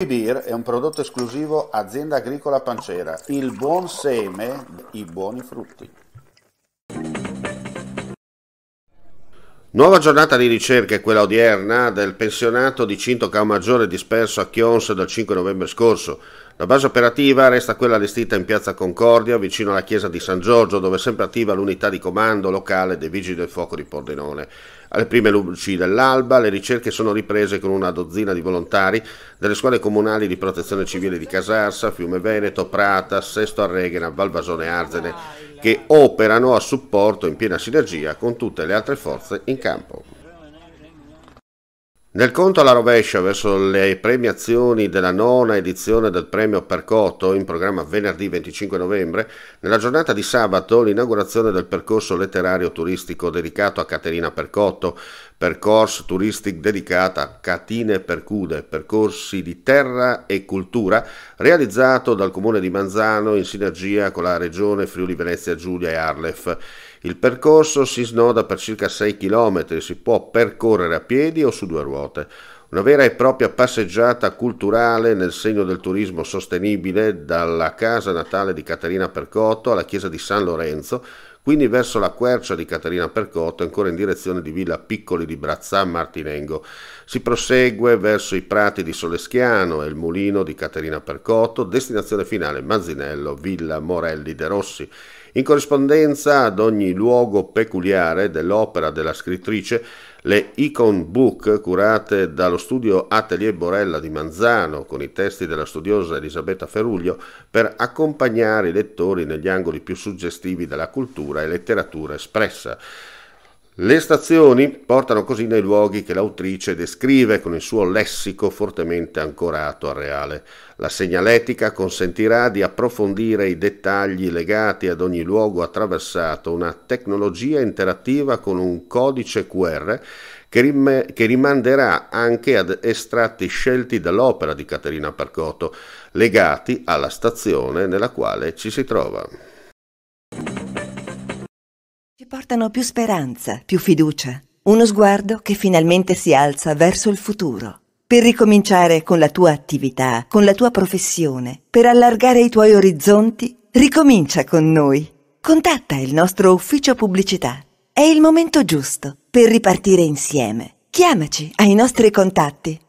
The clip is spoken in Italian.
Rocky Beer è un prodotto esclusivo azienda agricola pancera, il buon seme, i buoni frutti. Nuova giornata di ricerca è quella odierna del pensionato di Cinto Caomaggiore disperso a Chions dal 5 novembre scorso. La base operativa resta quella allestita in piazza Concordia, vicino alla chiesa di San Giorgio, dove è sempre attiva l'unità di comando locale dei Vigili del Fuoco di Pordenone. Alle prime luci dell'alba le ricerche sono riprese con una dozzina di volontari delle scuole comunali di protezione civile di Casarsa, Fiume Veneto, Prata, Sesto Arreghena, Valvasone Arzene, che operano a supporto in piena sinergia con tutte le altre forze in campo. Nel conto alla rovescia verso le premiazioni della nona edizione del premio Percotto, in programma venerdì 25 novembre, nella giornata di sabato l'inaugurazione del percorso letterario turistico dedicato a Caterina Percotto, percorso turistico dedicato a Catine Percude, percorsi di terra e cultura, realizzato dal comune di Manzano in sinergia con la regione Friuli Venezia Giulia e Arlef. Il percorso si snoda per circa 6 km, e si può percorrere a piedi o su due ruote. Una vera e propria passeggiata culturale nel segno del turismo sostenibile dalla casa natale di Caterina Percotto alla chiesa di San Lorenzo, quindi verso la quercia di Caterina Percotto, ancora in direzione di Villa Piccoli di Brazzà Martinengo. Si prosegue verso i prati di Soleschiano e il mulino di Caterina Percotto, destinazione finale Manzinello, Villa Morelli de Rossi. In corrispondenza ad ogni luogo peculiare dell'opera della scrittrice, le Icon Book, curate dallo studio Atelier Borella di Manzano, con i testi della studiosa Elisabetta Feruglio, per accompagnare i lettori negli angoli più suggestivi della cultura e letteratura espressa. Le stazioni portano così nei luoghi che l'autrice descrive con il suo lessico fortemente ancorato al reale. La segnaletica consentirà di approfondire i dettagli legati ad ogni luogo attraversato, una tecnologia interattiva con un codice QR che, rim- che rimanderà anche ad estratti scelti dall'opera di Caterina Parcotto, legati alla stazione nella quale ci si trova portano più speranza, più fiducia, uno sguardo che finalmente si alza verso il futuro. Per ricominciare con la tua attività, con la tua professione, per allargare i tuoi orizzonti, ricomincia con noi. Contatta il nostro ufficio pubblicità. È il momento giusto per ripartire insieme. Chiamaci ai nostri contatti